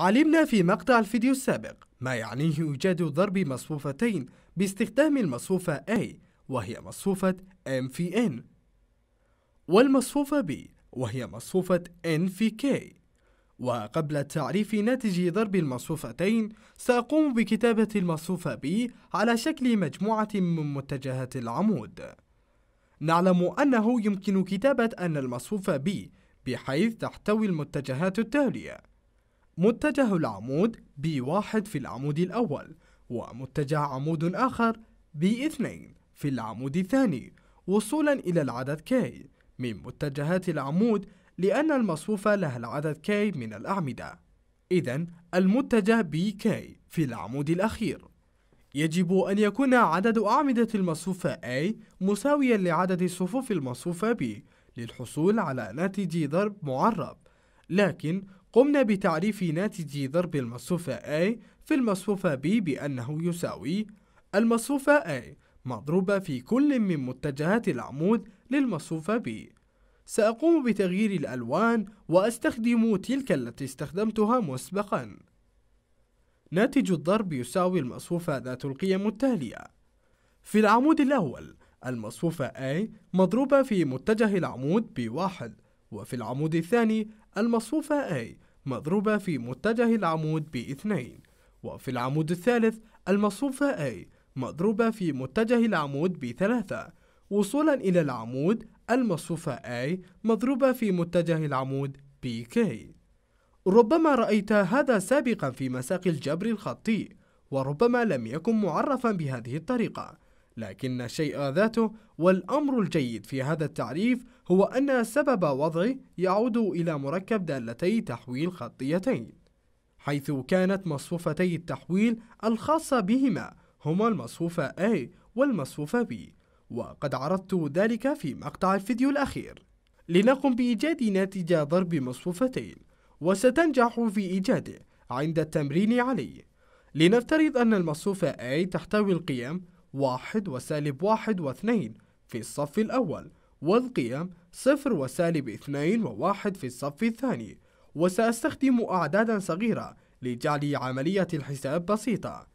علمنا في مقطع الفيديو السابق ما يعنيه إيجاد ضرب مصفوفتين باستخدام المصفوفة A وهي مصفوفة M في N والمصفوفة B وهي مصفوفة N في K وقبل تعريف ناتج ضرب المصفوفتين سأقوم بكتابة المصفوفة B على شكل مجموعة من متجهات العمود نعلم أنه يمكن كتابة أن المصفوفة B بحيث تحتوي المتجهات التالية متجه العمود B1 في العمود الأول ومتجه عمود آخر B2 في العمود الثاني وصولا إلى العدد K من متجهات العمود لأن المصفوفة لها العدد K من الأعمدة إذا المتجه BK في العمود الأخير يجب أن يكون عدد أعمدة المصفوفة A مساويا لعدد صفوف المصفوفة B للحصول على ناتج ضرب معرب لكن قمنا بتعريف ناتج ضرب المصفوفة A في المصفوفة B بأنه يساوي المصفوفة A مضروبة في كل من متجهات العمود للمصفوفة B سأقوم بتغيير الألوان وأستخدم تلك التي استخدمتها مسبقا ناتج الضرب يساوي المصفوفة ذات القيم التالية في العمود الأول المصفوفة A مضروبة في متجه العمود بواحد وفي العمود الثاني المصفوفة A مضروبة في متجه العمود B2 وفي العمود الثالث المصفوفة A مضروبة في متجه العمود B3 وصولا إلى العمود المصفوفة A مضروبة في متجه العمود BK ربما رأيت هذا سابقا في مساق الجبر الخطي وربما لم يكن معرفا بهذه الطريقة لكن الشيء ذاته والأمر الجيد في هذا التعريف هو أن سبب وضعه يعود إلى مركب دالتي تحويل خطيتين حيث كانت مصفوفتي التحويل الخاصة بهما هما المصفوفة A والمصفوفة B وقد عرضت ذلك في مقطع الفيديو الأخير لنقم بإيجاد ناتج ضرب مصفوفتين وستنجح في إيجاده عند التمرين عليه لنفترض أن المصفوفة A تحتوي القيم 1 وسالب 1 و2 في الصف الأول والقيم صفر وسالب اثنين وواحد في الصف الثاني وسأستخدم أعدادا صغيرة لجعل عملية الحساب بسيطة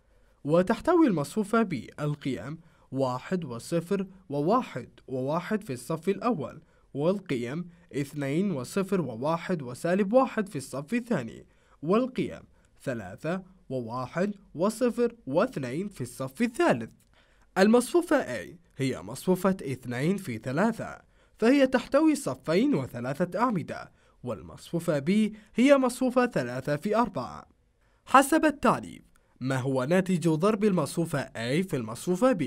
وتحتوي المصفوفة القيم واحد وصفر وواحد وواحد في الصف الأول والقيم اثنين وصفر وواحد وسالب واحد في الصف الثاني والقيم ثلاثة وواحد وصفر واثنين في الصف الثالث المصفوفة A هي مصفوفة اثنين في ثلاثة فهي تحتوي صفين وثلاثة أعمدة والمصفوفة B هي مصفوفة ثلاثة في أربعة حسب التعريف ما هو ناتج ضرب المصفوفة A في المصفوفة B؟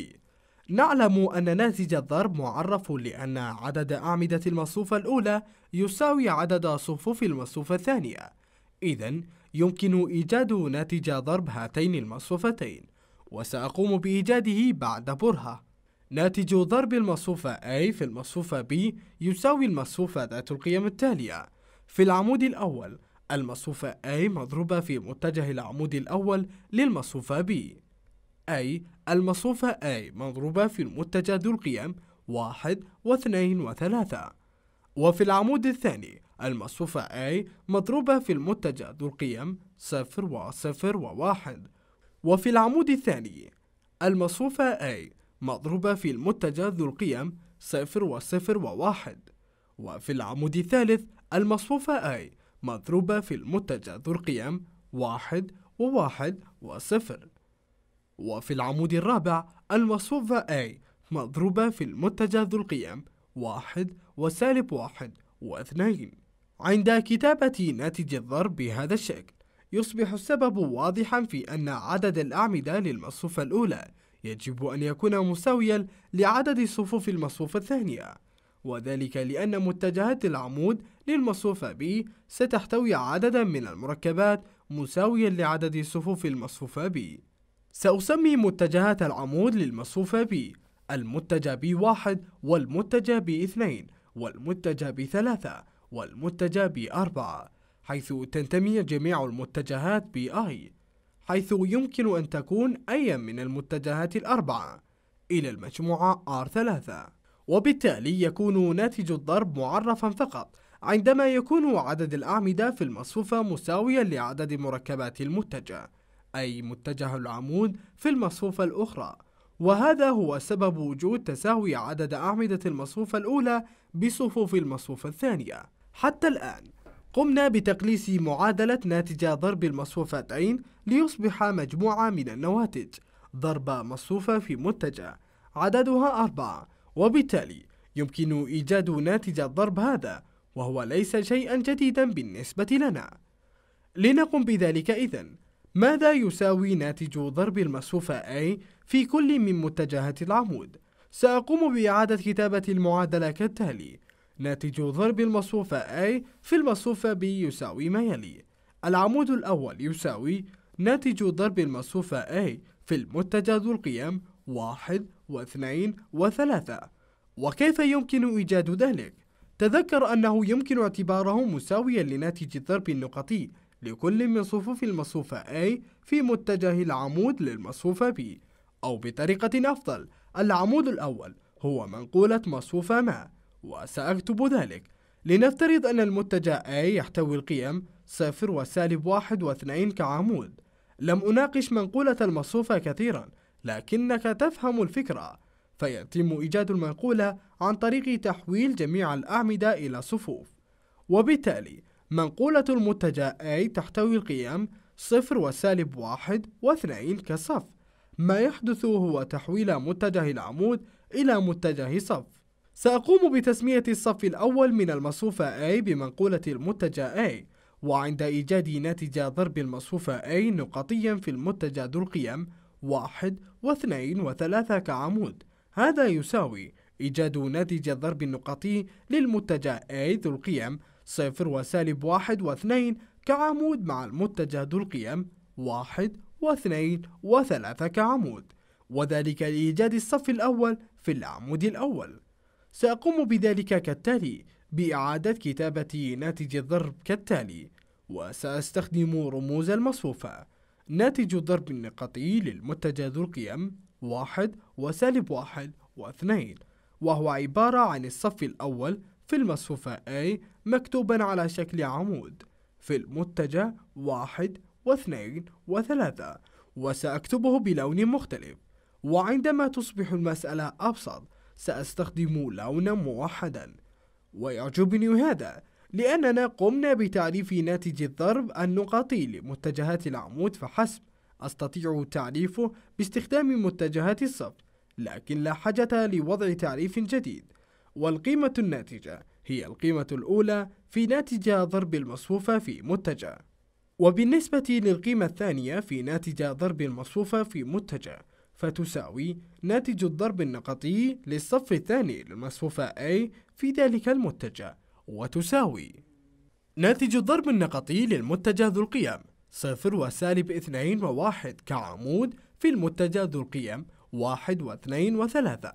نعلم أن ناتج الضرب معرف لأن عدد أعمدة المصفوفة الأولى يساوي عدد صفوف المصفوفة الثانية إذا يمكن إيجاد ناتج ضرب هاتين المصفوفتين وسأقوم بإيجاده بعد برهة ناتج ضرب المصفوفة A في المصفوفة B يساوي المصفوفة ذات القيم التالية في العمود الأول المصفوفة A مضروبة في متجه العمود الأول للمصفوفة B أي المصفوفة A مضروبة في المتجه ذو القيم 1 و2 و3 وفي العمود الثاني المصفوفة A مضروبة في المتجه ذو القيم 0 و0 و1 وفي العمود الثاني المصفوفة A مضروبة في المتجه ذو القيم صفر وصفر وواحد وفي العمود الثالث المصفوفة A مضروبة في المتجه ذو القيم واحد وواحد وصفر وفي العمود الرابع المصفوفة A مضروبة في المتجه ذو القيم واحد وسالب واحد واثنين عند كتابة ناتج الضرب بهذا الشكل يصبح السبب واضحا في أن عدد الأعمدة للمصفوفة الأولى يجب أن يكون مساويا لعدد صفوف المصفوفة الثانية وذلك لأن متجهات العمود للمصفوفة B ستحتوي عددا من المركبات مساويا لعدد صفوف المصفوفة B سأسمي متجهات العمود للمصفوفة B المتجه B1 والمتجه B2 والمتجه B3 والمتجه B4 حيث تنتمي جميع المتجهات بأي حيث يمكن أن تكون أي من المتجهات الأربعة إلى المجموعة R3 وبالتالي يكون ناتج الضرب معرفا فقط عندما يكون عدد الأعمدة في المصفوفة مساويا لعدد مركبات المتجه أي متجه العمود في المصفوفة الأخرى وهذا هو سبب وجود تساوي عدد أعمدة المصفوفة الأولى بصفوف المصفوفة الثانية حتى الآن قمنا بتقليص معادلة ناتج ضرب المصفوفتين ليصبح مجموعة من النواتج ضرب مصفوفة في متجه عددها أربعة وبالتالي يمكن إيجاد ناتج الضرب هذا وهو ليس شيئا جديدا بالنسبة لنا لنقم بذلك إذا ماذا يساوي ناتج ضرب المصفوفة A في كل من متجهات العمود؟ سأقوم بإعادة كتابة المعادلة كالتالي ناتج ضرب المصفوفة A في المصفوفة B يساوي ما يلي العمود الأول يساوي ناتج ضرب المصفوفة A في المتجه ذو القيم 1 و2 و3 وكيف يمكن إيجاد ذلك؟ تذكر أنه يمكن اعتباره مساويا لناتج الضرب النقطي لكل من صفوف المصفوفة A في متجه العمود للمصفوفة B أو بطريقة أفضل العمود الأول هو منقولة مصفوفة ما وسأكتب ذلك لنفترض أن المتجع A يحتوي القيم 0 وسالب 1 و2 كعمود لم أناقش منقولة المصفوفة كثيرا لكنك تفهم الفكرة فيتم إيجاد المنقولة عن طريق تحويل جميع الأعمدة إلى صفوف وبالتالي منقولة المتجع A تحتوي القيم 0 وسالب 1 و2 كصف ما يحدث هو تحويل متجه العمود إلى متجه صف سأقوم بتسمية الصف الأول من المصفوفة A بمنقولة المتجه A وعند إيجاد ناتج ضرب المصفوفة A نقطيا في المتجه ذو القيم واحد واثنين وثلاثة كعمود هذا يساوي إيجاد ناتج الضرب النقطي للمتجه A ذو القيم صفر وسالب واحد واثنين كعمود مع المتجه ذو القيم واحد واثنين وثلاثة كعمود وذلك لإيجاد الصف الأول في العمود الأول سأقوم بذلك كالتالي بإعادة كتابة ناتج الضرب كالتالي وسأستخدم رموز المصفوفة ناتج الضرب النقطي للمتجه ذو القيم واحد وسالب واحد واثنين وهو عبارة عن الصف الأول في المصفوفة A مكتوبا على شكل عمود في المتجه واحد واثنين وثلاثة وسأكتبه بلون مختلف وعندما تصبح المسألة أبسط سأستخدم لونا موحدا ويعجبني هذا لأننا قمنا بتعريف ناتج الضرب النقطي لمتجهات العمود فحسب أستطيع تعريفه باستخدام متجهات الصف لكن لا حاجة لوضع تعريف جديد والقيمة الناتجة هي القيمة الأولى في ناتج ضرب المصفوفة في متجه وبالنسبة للقيمة الثانية في ناتج ضرب المصفوفة في متجه فتساوي ناتج الضرب النقطي للصف الثاني للمصفوفة A في ذلك المتجه وتساوي ناتج الضرب النقطي للمتجه ذو القيم صفر وسالب اثنين وواحد كعمود في المتجه ذو القيم واحد واثنين وثلاثة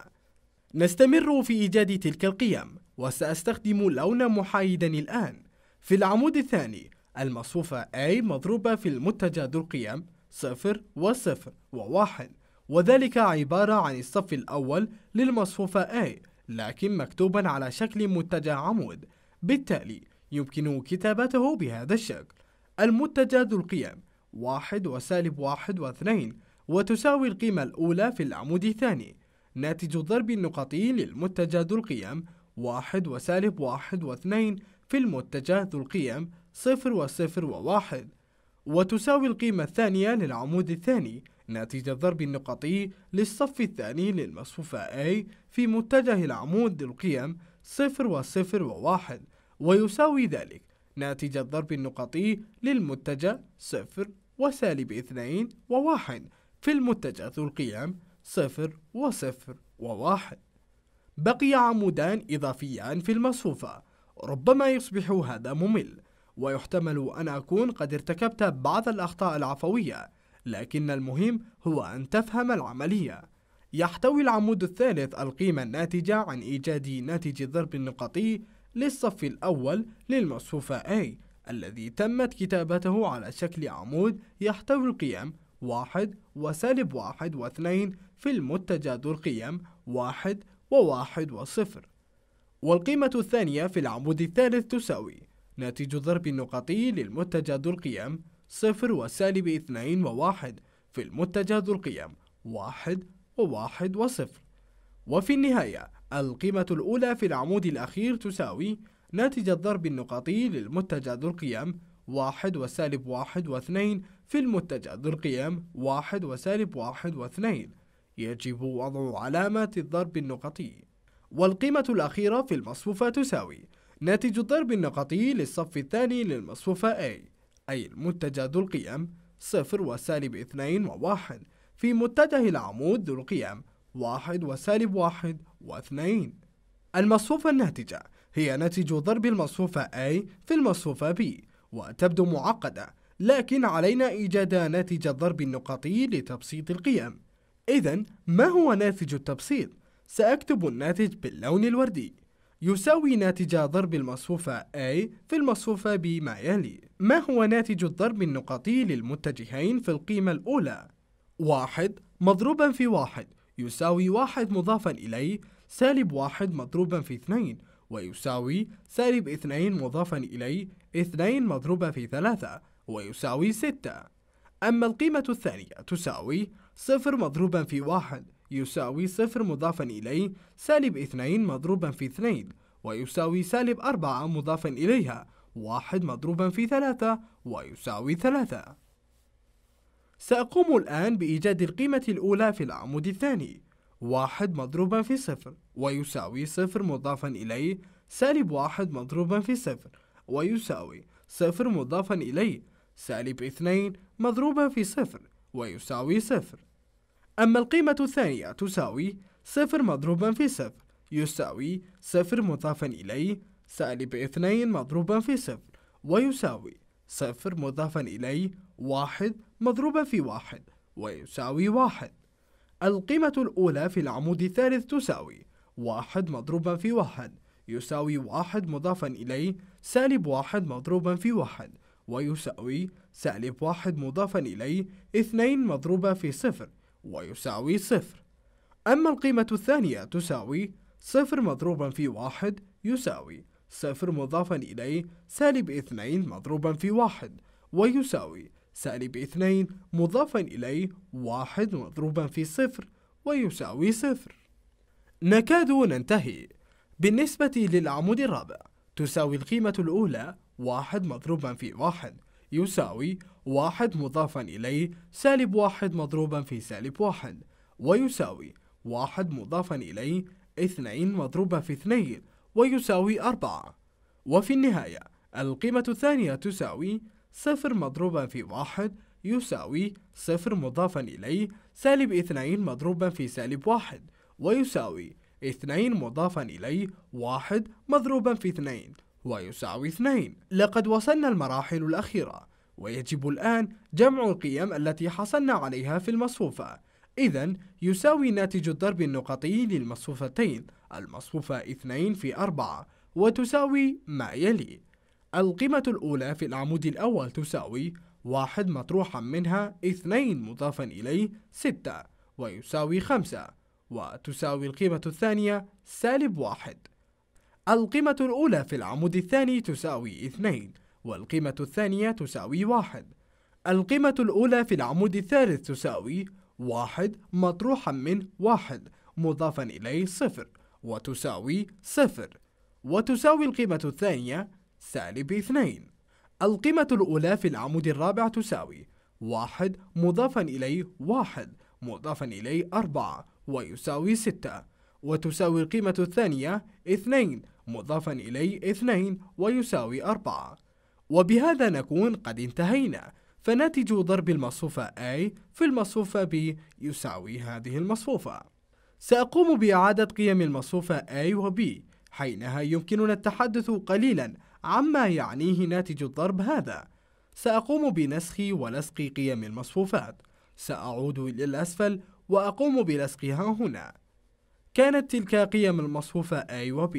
نستمر في إيجاد تلك القيم وسأستخدم لون محايدا الآن في العمود الثاني المصفوفة A مضروبة في المتجه ذو القيم صفر وصفر وواحد وذلك عبارة عن الصف الأول للمصفوفة A لكن مكتوبا على شكل متجه عمود بالتالي يمكن كتابته بهذا الشكل المتجه ذو القيم 1 وسالب 1 و2 وتساوي القيمة الأولى في العمود الثاني ناتج الضرب النقطي للمتجه ذو القيم 1 وسالب 1 و2 في المتجه ذو القيم 0 و0 و1 وتساوي القيمة الثانية للعمود الثاني نتيجة ضرب النقطي للصف الثاني للمصفوفة A في متجه العمود القيم 0 و0 و1 ويساوي ذلك نتيجة ضرب النقطي للمتجه 0 وسالب 2 و1 في المتجه ذو القيم 0 و0 و1 بقي عمودان إضافيان في المصفوفة ربما يصبح هذا ممل ويحتمل أن أكون قد ارتكبت بعض الأخطاء العفوية لكن المهم هو أن تفهم العملية يحتوي العمود الثالث القيمة الناتجة عن إيجاد ناتج الضرب النقطي للصف الأول للمصفوفة A الذي تمت كتابته على شكل عمود يحتوي القيم واحد وسالب واحد واثنين في المتجادر قيم واحد وواحد وصفر والقيمة الثانية في العمود الثالث تساوي ناتج الضرب النقطي للمتجادر القيم صفر وسالب اثنين وواحد في المتجه ذو القيم واحد وواحد وصفر وفي النهاية القيمة الأولى في العمود الأخير تساوي ناتج الضرب النقطي للمتجه ذو القيم واحد وسالب واحد واثنين في المتجه ذو القيم واحد وسالب واحد واثنين يجب وضع علامة الضرب النقطي والقيمة الأخيرة في المصفوفة تساوي ناتج الضرب النقطي للصف الثاني للمصفوفة A أي المتجه ذو القيم صفر وسالب اثنين وواحد في متجه العمود ذو القيم واحد وسالب واحد واثنين المصفوفة الناتجة هي ناتج ضرب المصفوفة A في المصفوفة B وتبدو معقدة لكن علينا إيجاد ناتج الضرب النقطي لتبسيط القيم إذا ما هو ناتج التبسيط؟ سأكتب الناتج باللون الوردي يساوي ناتج ضرب المصفوفة A في المصفوفة B ما يلي ما هو ناتج الضرب النقطي للمتجهين في القيمة الأولى؟ واحد مضروبا في واحد يساوي واحد مضافا إليه سالب واحد مضروبا في اثنين ويساوي سالب اثنين مضافا إليه اثنين مضروبا في ثلاثة ويساوي ستة أما القيمة الثانية تساوي صفر مضروبا في واحد يساوي صفر مضافا إليه سالب اثنين مضروبا في اثنين ويساوي سالب أربعة مضافا إليها واحد مضروبا في ثلاثة ويساوي ثلاثة سأقوم الآن بإيجاد القيمة الأولى في العمود الثاني واحد مضروبا في صفر ويساوي صفر مضافا إليه سالب واحد مضروبا في صفر ويساوي صفر مضافا إليه سالب اثنين مضروبا في صفر ويساوي صفر أما القيمة الثانية تساوي صفر مضروبا في صفر يساوي صفر مضافا إليه سالب اثنين مضروبا في صفر ويساوي صفر مضافا إليه واحد مضروبا في واحد ويساوي واحد القيمة الأولى في العمود الثالث تساوي واحد مضروبا في واحد يساوي واحد مضافا إليه سالب واحد مضروبا في واحد ويساوي سالب واحد مضافا إليه اثنين مضروبا في صفر ويساوي صفر أما القيمة الثانية تساوي صفر مضروبا في واحد يساوي صفر مضافا إليه سالب اثنين مضروبا في واحد ويساوي سالب اثنين مضافا إليه واحد مضروبا في صفر ويساوي صفر نكاد ننتهي بالنسبة للعمود الرابع تساوي القيمة الأولى واحد مضروبا في واحد يساوي واحد مضافا إليه سالب واحد مضروبا في سالب واحد ويساوي واحد مضافا إليه اثنين مضروبا في اثنين ويساوي أربعة وفي النهاية القيمة الثانية تساوي صفر مضروبا في واحد يساوي صفر مضافا إليه سالب اثنين مضروبا في سالب واحد ويساوي اثنين مضافا إليه واحد مضروبا في اثنين ويساوي اثنين لقد وصلنا المراحل الأخيرة ويجب الآن جمع القيم التي حصلنا عليها في المصفوفة إذا يساوي ناتج الضرب النقطي للمصفوفتين المصفوفة 2 في 4 وتساوي ما يلي القيمة الأولى في العمود الأول تساوي 1 مطروحا منها 2 مضافا إليه 6 ويساوي 5 وتساوي القيمة الثانية سالب 1 القيمة الأولى في العمود الثاني تساوي 2 والقيمة الثانية تساوي 1 القيمة الأولى في العمود الثالث تساوي 1 مطروحا من 1 مضافا إليه 0 وتساوي 0 وتساوي القيمة الثانية سالب 2 القيمة الأولى في العمود الرابع تساوي 1 مضافا إليه 1 مضافا إليه 4 ويساوي 6 وتساوي القيمة الثانية 2 مضافا إليه 2 ويساوي 4 وبهذا نكون قد انتهينا فناتج ضرب المصفوفة A في المصفوفة B يساوي هذه المصفوفة سأقوم بإعادة قيم المصفوفة A و B حينها يمكننا التحدث قليلا عما يعنيه ناتج الضرب هذا سأقوم بنسخ ولصق قيم المصفوفات سأعود إلى الأسفل وأقوم بلصقها هنا كانت تلك قيم المصفوفة A و B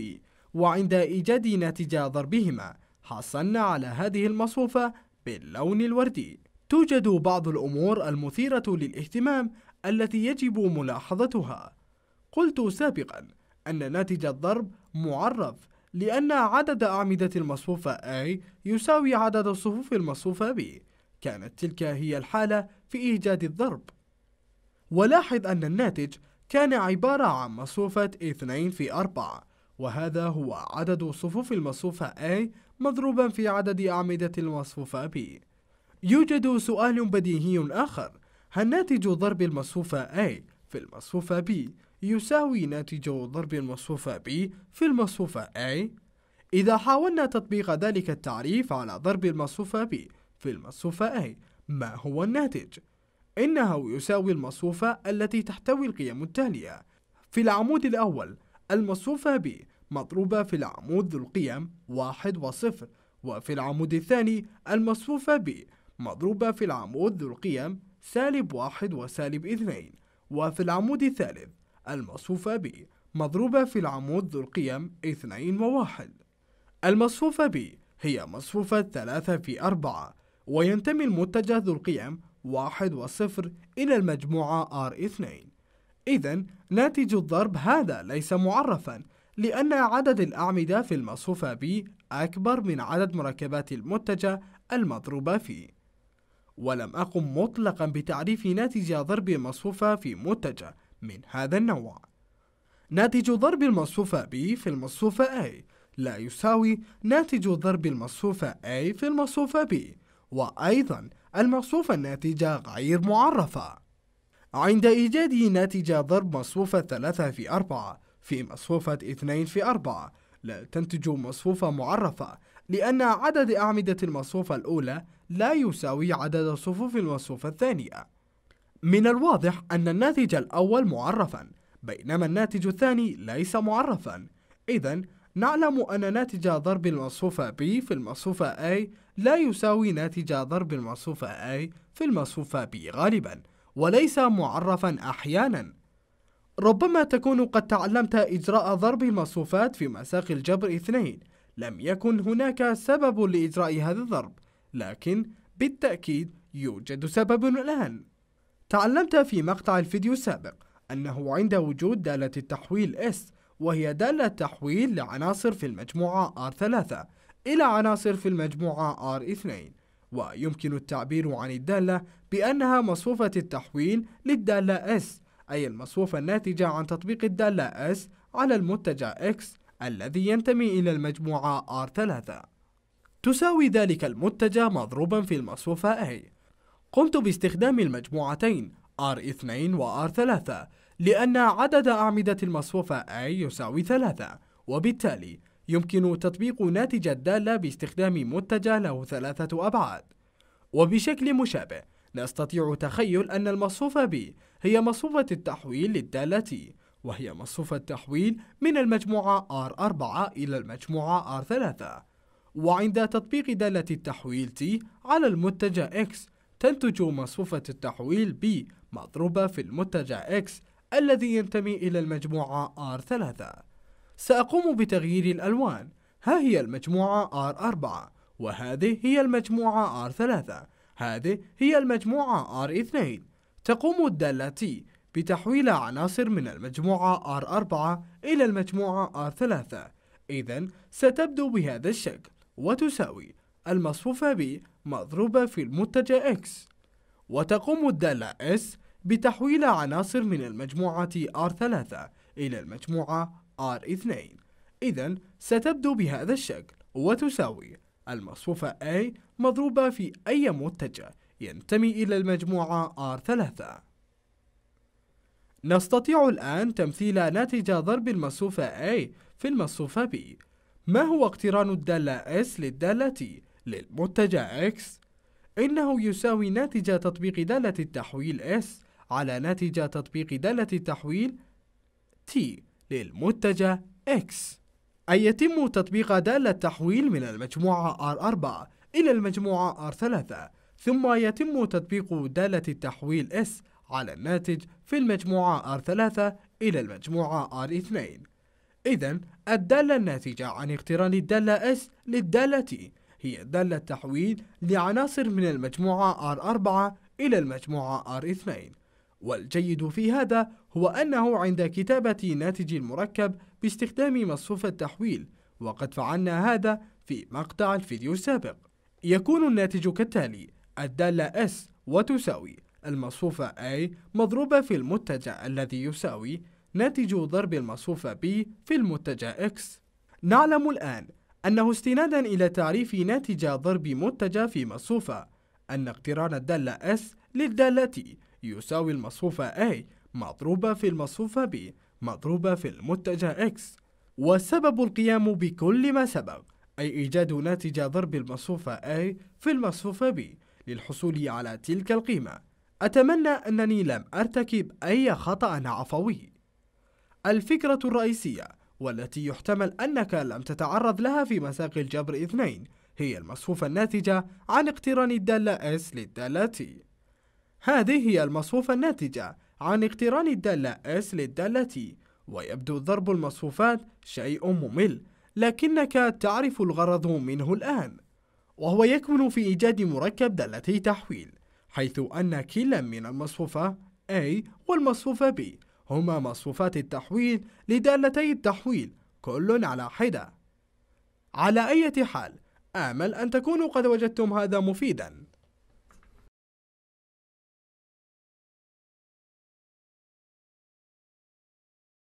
وعند إيجاد ناتجة ضربهما حصلنا على هذه المصفوفة باللون الوردي توجد بعض الأمور المثيرة للاهتمام التي يجب ملاحظتها قلت سابقا أن ناتج الضرب معرف لأن عدد أعمدة المصفوفة A يساوي عدد الصفوف المصفوفة B كانت تلك هي الحالة في إيجاد الضرب ولاحظ أن الناتج كان عبارة عن مصفوفة 2 في 4 وهذا هو عدد صفوف المصفوفة A مضروبا في عدد أعمدة المصفوفة B يوجد سؤال بديهي آخر هل ناتج ضرب المصفوفة A في المصفوفة B يساوي ناتج ضرب المصفوفة B في المصفوفة A؟ إذا حاولنا تطبيق ذلك التعريف على ضرب المصفوفة B في المصفوفة A ما هو الناتج؟ إنه يساوي المصفوفة التي تحتوي القيم التالية في العمود الأول المصفوفة ب مضروبة في العمود ذو القيم 1 وصفر وفي العمود الثاني المصفوفة ب مضروبة في العمود ذو القيم سالب 1 وسالب 2 وفي العمود الثالث المصفوفة ب مضروبة في العمود ذو القيم 2 و1 المصفوفة ب هي مصفوفة ثلاثة في أربعة وينتمي المتجه ذو القيم واحد وصفر إلى المجموعة R2 إذا ناتج الضرب هذا ليس معرفا لأن عدد الأعمدة في المصفوفة B أكبر من عدد مركبات المتجه المضروبة فيه ولم أقم مطلقا بتعريف ناتج ضرب المصفوفة في متجه من هذا النوع ناتج ضرب المصفوفة B في المصفوفة A لا يساوي ناتج ضرب المصفوفة A في المصفوفة B وأيضا المصفوفة الناتجة غير معرفة عند إيجاد ناتجة ضرب مصفوفة 3 في 4 في مصفوفة 2 في 4 لا تنتج مصفوفة معرفة لأن عدد أعمدة المصفوفة الأولى لا يساوي عدد صفوف المصفوفة الثانية من الواضح أن الناتج الأول معرفا بينما الناتج الثاني ليس معرفا إذا نعلم أن ناتج ضرب المصفوفة B في المصفوفة A لا يساوي ناتج ضرب المصفوفة A في المصفوفة B غالبا وليس معرفا أحيانا ربما تكون قد تعلمت إجراء ضرب المصفوفات في مساق الجبر 2 لم يكن هناك سبب لإجراء هذا الضرب لكن بالتأكيد يوجد سبب الآن تعلمت في مقطع الفيديو السابق أنه عند وجود دالة التحويل S وهي دالة تحويل لعناصر في المجموعة R3 إلى عناصر في المجموعة R2 ويمكن التعبير عن الدالة بأنها مصفوفة التحويل للدالة S أي المصفوفة الناتجة عن تطبيق الدالة S على المتجه X الذي ينتمي إلى المجموعة R3 تساوي ذلك المتجه مضروبا في المصفوفة A قمت باستخدام المجموعتين R2 و R3 لأن عدد أعمدة المصفوفة A يساوي 3 وبالتالي يمكن تطبيق ناتج الدالة باستخدام متجه له ثلاثة أبعاد وبشكل مشابه نستطيع تخيل أن المصفوفة B هي مصفوفة التحويل للدالة T وهي مصفوفة تحويل من المجموعة R4 إلى المجموعة R3 وعند تطبيق دالة التحويل T على المتجه X تنتج مصفوفة التحويل B مضروبة في المتجه X الذي ينتمي إلى المجموعة R3 سأقوم بتغيير الألوان ها هي المجموعة R4 وهذه هي المجموعة R3 هذه هي المجموعة R2 تقوم الدالة T بتحويل عناصر من المجموعة R4 إلى المجموعة R3 إذا ستبدو بهذا الشكل وتساوي المصفوفة B مضروبة في المتجه X وتقوم الدالة S بتحويل عناصر من المجموعة R3 إلى المجموعة R2 إذا ستبدو بهذا الشكل وتساوي المصفوفة A مضروبة في أي متجه ينتمي إلى المجموعة R3 نستطيع الآن تمثيل ناتج ضرب المصفوفة A في المصفوفة B ما هو اقتران الدالة S للدالة T للمتجه X؟ إنه يساوي ناتج تطبيق دالة التحويل S على ناتج تطبيق دالة التحويل T للمتجه X أي يتم تطبيق دالة تحويل من المجموعة R4 إلى المجموعة R3 ثم يتم تطبيق دالة التحويل S على الناتج في المجموعة R3 إلى المجموعة R2 إذا الدالة الناتجة عن اقتران الدالة S للدالة T هي دالة تحويل لعناصر من المجموعة R4 إلى المجموعة R2 والجيد في هذا هو أنه عند كتابة ناتج المركب باستخدام مصفوف التحويل وقد فعلنا هذا في مقطع الفيديو السابق يكون الناتج كالتالي الدالة S وتساوي المصفوفة A مضروبة في المتجه الذي يساوي ناتج ضرب المصفوفة B في المتجه X نعلم الآن أنه استنادا إلى تعريف ناتج ضرب متجه في مصفوفة أن اقتران الدالة S للدالة T يساوي المصفوفة A مضروبة في المصفوفة B مضروبة في المتجه X والسبب القيام بكل ما سبق أي إيجاد ناتج ضرب المصفوفة A في المصفوفة B للحصول على تلك القيمة أتمنى أنني لم أرتكب أي خطأ عفوي الفكرة الرئيسية والتي يحتمل أنك لم تتعرض لها في مساق الجبر 2 هي المصفوفة الناتجة عن اقتران الدالة S للدالة T هذه هي المصفوفة الناتجة عن اقتران الدالة S للدالة T ويبدو ضرب المصفوفات شيء ممل لكنك تعرف الغرض منه الآن وهو يكمن في إيجاد مركب دالتي تحويل حيث أن كلا من المصفوفة A والمصفوفة B هما مصفوفات التحويل لدالتي التحويل كل على حدة على أي حال آمل أن تكونوا قد وجدتم هذا مفيداً